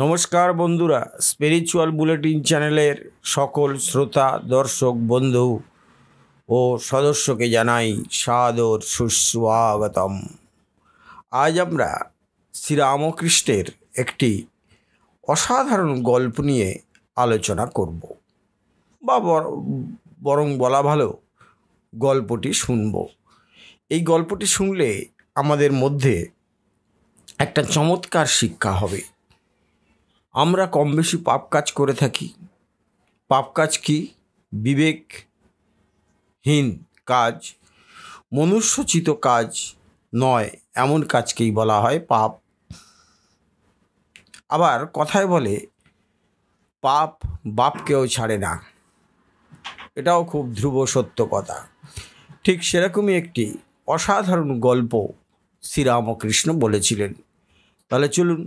নমস্কার বন্ধুরা spiritual bulletin চ্যানেলের সকল শ্রোতা দর্শক বন্ধু ও সদস্যকে জানাই সাদর সুস্বাগতম আজ আমরা শ্রীরামকৃষ্ণের একটি অসাধারণ গল্প নিয়ে আলোচনা করব বা বরং বলা ভালো গল্পটি শুনব এই গল্পটি শুনলে আমাদের মধ্যে একটা চমৎকার শিক্ষা হবে আমরা কম বেশি পাপ কাজ করে থাকি পাপ কাজ কি বিবেকহীন কাজ মনুষ্যচিত কাজ নয় এমন কাজকেই বলা হয় পাপ আবার কথায় বলে পাপ বাপকেও ছাড়ে না এটাও খুব ধ্রুব সত্য কথা ঠিক সেরকমই একটি অসাধারণ গল্প শ্রীরামকৃষ্ণ বলেছিলেন তাহলে চলুন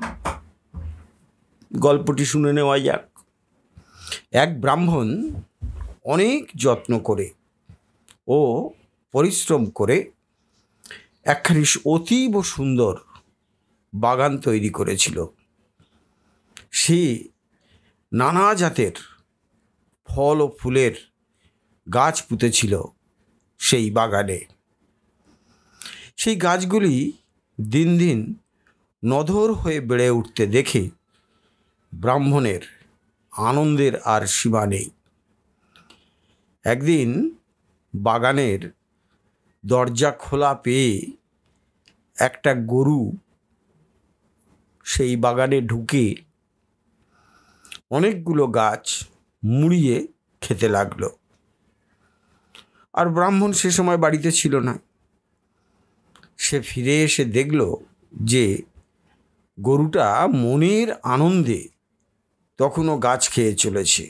গল্পটি শুনে নেওয়া যাক এক ব্রাহ্মণ অনেক যত্ন করে ও পরিশ্রম করে একখানি অতীব সুন্দর বাগান তৈরি করেছিল সে নানা জাতের ফল ও ফুলের গাছ পুঁতেছিল সেই বাগানে সেই গাছগুলি দিন দিন নধর হয়ে বেড়ে উঠতে দেখে ব্রাহ্মণের আনন্দের আর সীমা নেই একদিন বাগানের দরজা খোলা পেয়ে একটা গরু সেই বাগানে ঢুকে অনেকগুলো গাছ মুড়িয়ে খেতে লাগলো আর ব্রাহ্মণ সে সময় বাড়িতে ছিল না সে ফিরে এসে দেখল যে গরুটা মনের আনন্দে তখনও গাছ খেয়ে চলেছে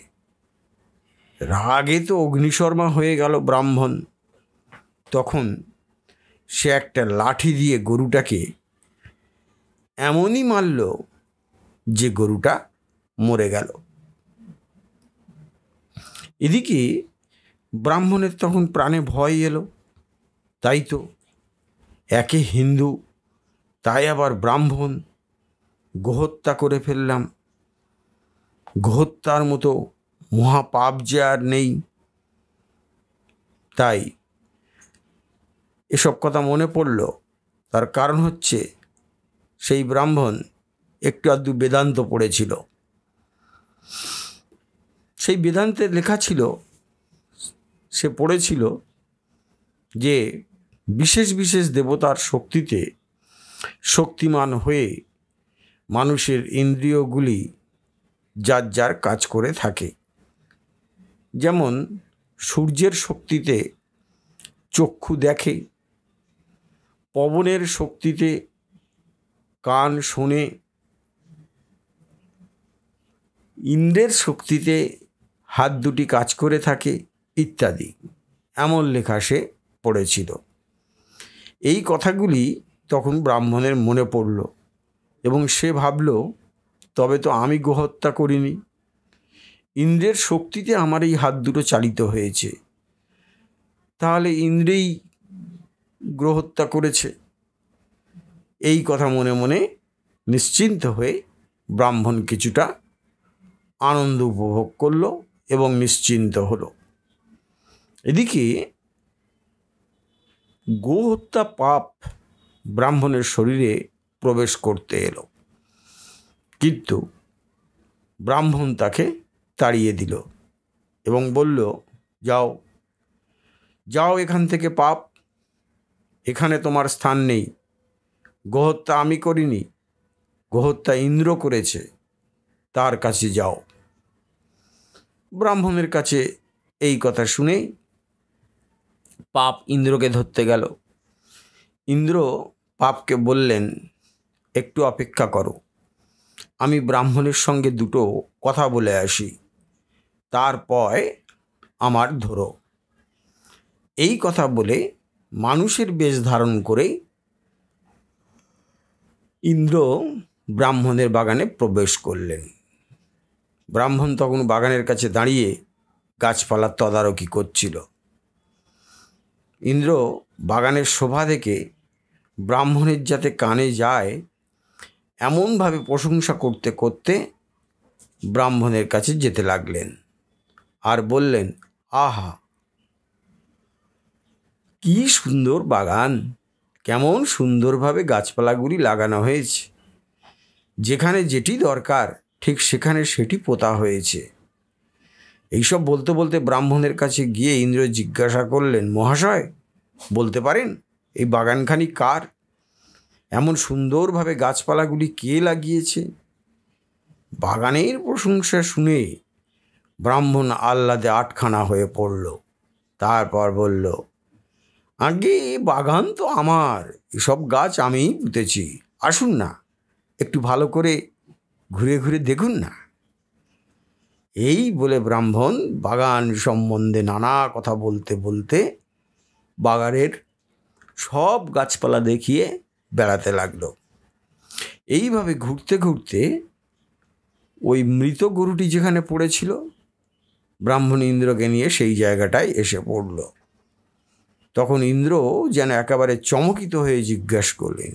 রাগে তো অগ্নিশর্মা হয়ে গেল ব্রাহ্মণ তখন সে একটা লাঠি দিয়ে গরুটাকে এমনই মারল যে গরুটা মরে গেল এদিকে ব্রাহ্মণের তখন প্রাণে ভয় এলো তাই তো একে হিন্দু তাই আবার ব্রাহ্মণ গোহত্যা করে ফেললাম হত্যার মতো মহাপাপ যে আর নেই তাই এসব কথা মনে পড়ল তার কারণ হচ্ছে সেই ব্রাহ্মণ একটু আধটু বেদান্ত পড়েছিল সেই বেদান্তে লেখা ছিল সে পড়েছিল যে বিশেষ বিশেষ দেবতার শক্তিতে শক্তিমান হয়ে মানুষের ইন্দ্রিয়গুলি যার যার কাজ করে থাকে যেমন সূর্যের শক্তিতে চক্ষু দেখে পবনের শক্তিতে কান শোনে ইন্দ্রের শক্তিতে হাত দুটি কাজ করে থাকে ইত্যাদি এমন লেখা সে পড়েছিল এই কথাগুলি তখন ব্রাহ্মণের মনে পড়ল এবং সে ভাবল তবে তো আমি গোহত্যা করিনি ইন্দ্রের শক্তিতে আমার এই হাত দুটো চালিত হয়েছে তাহলে ইন্দ্রেই গ্রহত্যা করেছে এই কথা মনে মনে নিশ্চিন্ত হয়ে ব্রাহ্মণ কিছুটা আনন্দ উপভোগ করল এবং নিশ্চিন্ত হলো এদিকে গোহত্যা পাপ ব্রাহ্মণের শরীরে প্রবেশ করতে এলো কিন্তু ব্রাহ্মণ তাকে তাড়িয়ে দিল এবং বলল যাও যাও এখান থেকে পাপ এখানে তোমার স্থান নেই গোহত্যা আমি করিনি গোহত্যা ইন্দ্র করেছে তার কাছে যাও ব্রাহ্মণের কাছে এই কথা শুনে পাপ ইন্দ্রকে ধরতে গেল ইন্দ্র পাপকে বললেন একটু অপেক্ষা করো আমি ব্রাহ্মণের সঙ্গে দুটো কথা বলে আসি তারপর আমার ধরো এই কথা বলে মানুষের বেশ ধারণ করে ইন্দ্র ব্রাহ্মণের বাগানে প্রবেশ করলেন ব্রাহ্মণ তখন বাগানের কাছে দাঁড়িয়ে গাছপালার তদারকি করছিল ইন্দ্র বাগানের শোভা দেখে ব্রাহ্মণের যাতে কানে যায় এমনভাবে প্রশংসা করতে করতে ব্রাহ্মণের কাছে যেতে লাগলেন আর বললেন আহা কি সুন্দর বাগান কেমন সুন্দরভাবে গাছপালাগুলি লাগানো হয়েছে যেখানে যেটি দরকার ঠিক সেখানে সেটি পোতা হয়েছে এইসব বলতে বলতে ব্রাহ্মণের কাছে গিয়ে ইন্দ্র জিজ্ঞাসা করলেন মহাশয় বলতে পারেন এই বাগানখানি কার এমন সুন্দরভাবে গাছপালাগুলি কে লাগিয়েছে বাগানের প্রশংসা শুনে ব্রাহ্মণ আহ্লাদে আটখানা হয়ে পড়ল তারপর বলল আগে বাগান তো আমার এসব গাছ আমিই পুঁতেছি আসুন না একটু ভালো করে ঘুরে ঘুরে দেখুন না এই বলে ব্রাহ্মণ বাগান সম্বন্ধে নানা কথা বলতে বলতে বাগানের সব গাছপালা দেখিয়ে বেড়াতে লাগলো এইভাবে ঘুরতে ঘুরতে ওই মৃত গরুটি যেখানে পড়েছিল ব্রাহ্মণ ইন্দ্রকে নিয়ে সেই জায়গাটায় এসে পড়ল তখন ইন্দ্র যেন একেবারে চমকিত হয়ে জিজ্ঞেস করলেন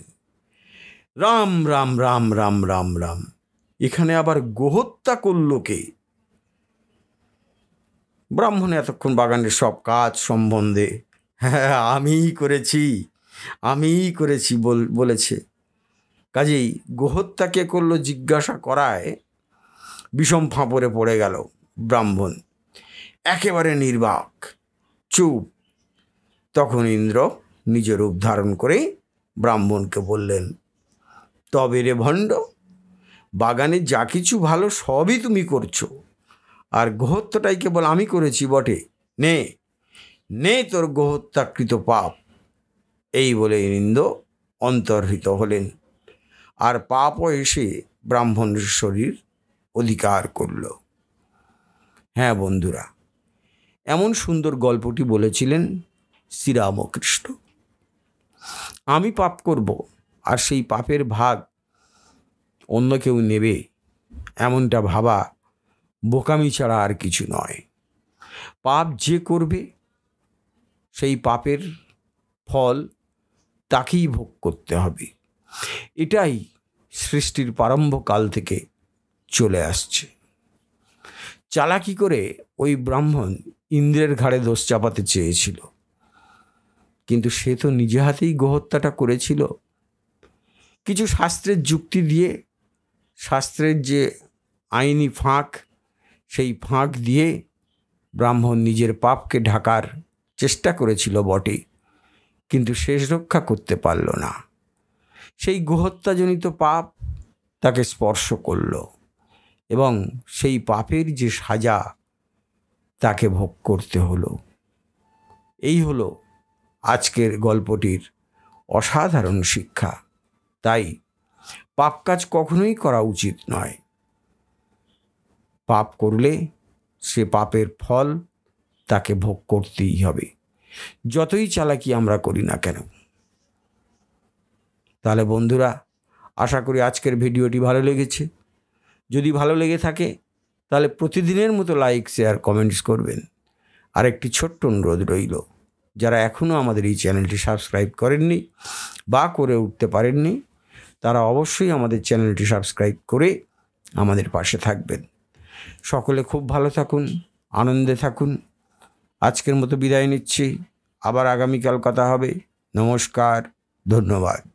রাম রাম রাম রাম রাম রাম এখানে আবার গোহত্যা করল কে ব্রাহ্মণ এতক্ষণ বাগানের সব কাজ সম্বন্ধে হ্যাঁ আমিই করেছি আমিই করেছি বলেছে কাজেই গোহত্যাকে করলো জিজ্ঞাসা করায় বিষম ফাঁপড়ে পড়ে গেল ব্রাহ্মণ একেবারে নির্বাক চুপ তখন ইন্দ্র নিজ রূপ ধারণ করে ব্রাহ্মণকে বললেন তবে রে ভণ্ড বাগানে যা কিছু ভালো সবই তুমি করছো আর গোহত্যটাই কেবল আমি করেছি বটে নে নে তোর গোহত্যাকৃত পাপ এই বলে ইন্দ অন্তর্হিত হলেন আর পাপও এসে ব্রাহ্মণের শরীর অধিকার করল হ্যাঁ বন্ধুরা এমন সুন্দর গল্পটি বলেছিলেন শ্রীরামকৃষ্ণ আমি পাপ করব আর সেই পাপের ভাগ অন্য কেউ নেবে এমনটা ভাবা বোকামি ছাড়া আর কিছু নয় পাপ যে করবে সেই পাপের ফল তাকেই ভোগ করতে হবে এটাই সৃষ্টির প্রারম্ভ কাল থেকে চলে আসছে চালাকি করে ওই ব্রাহ্মণ ইন্দ্রের ঘাড়ে দোষ চাপাতে চেয়েছিল কিন্তু সে তো নিজে হাতেই গোহত্যাটা করেছিল কিছু শাস্ত্রের যুক্তি দিয়ে শাস্ত্রের যে আইনি ফাঁক সেই ফাঁক দিয়ে ব্রাহ্মণ নিজের পাপকে ঢাকার চেষ্টা করেছিল বটে কিন্তু শেষ রক্ষা করতে পারল না সেই গোহত্যাজনিত পাপ তাকে স্পর্শ করল এবং সেই পাপের যে সাজা তাকে ভোগ করতে হলো এই হলো আজকের গল্পটির অসাধারণ শিক্ষা তাই পাপ কাজ কখনোই করা উচিত নয় পাপ করলে সে পাপের ফল তাকে ভোগ করতেই হবে যতই চালাকি আমরা করি না কেন তাহলে বন্ধুরা আশা করি আজকের ভিডিওটি ভালো লেগেছে যদি ভালো লেগে থাকে তাহলে প্রতিদিনের মতো লাইক শেয়ার কমেন্টস করবেন আর একটি ছোট্ট অনুরোধ রইল যারা এখনও আমাদের এই চ্যানেলটি সাবস্ক্রাইব করেননি বা করে উঠতে পারেননি তারা অবশ্যই আমাদের চ্যানেলটি সাবস্ক্রাইব করে আমাদের পাশে থাকবেন সকলে খুব ভালো থাকুন আনন্দে থাকুন আজকের মতো বিদায় নিচ্ছি আবার আগামীকাল কথা হবে নমস্কার ধন্যবাদ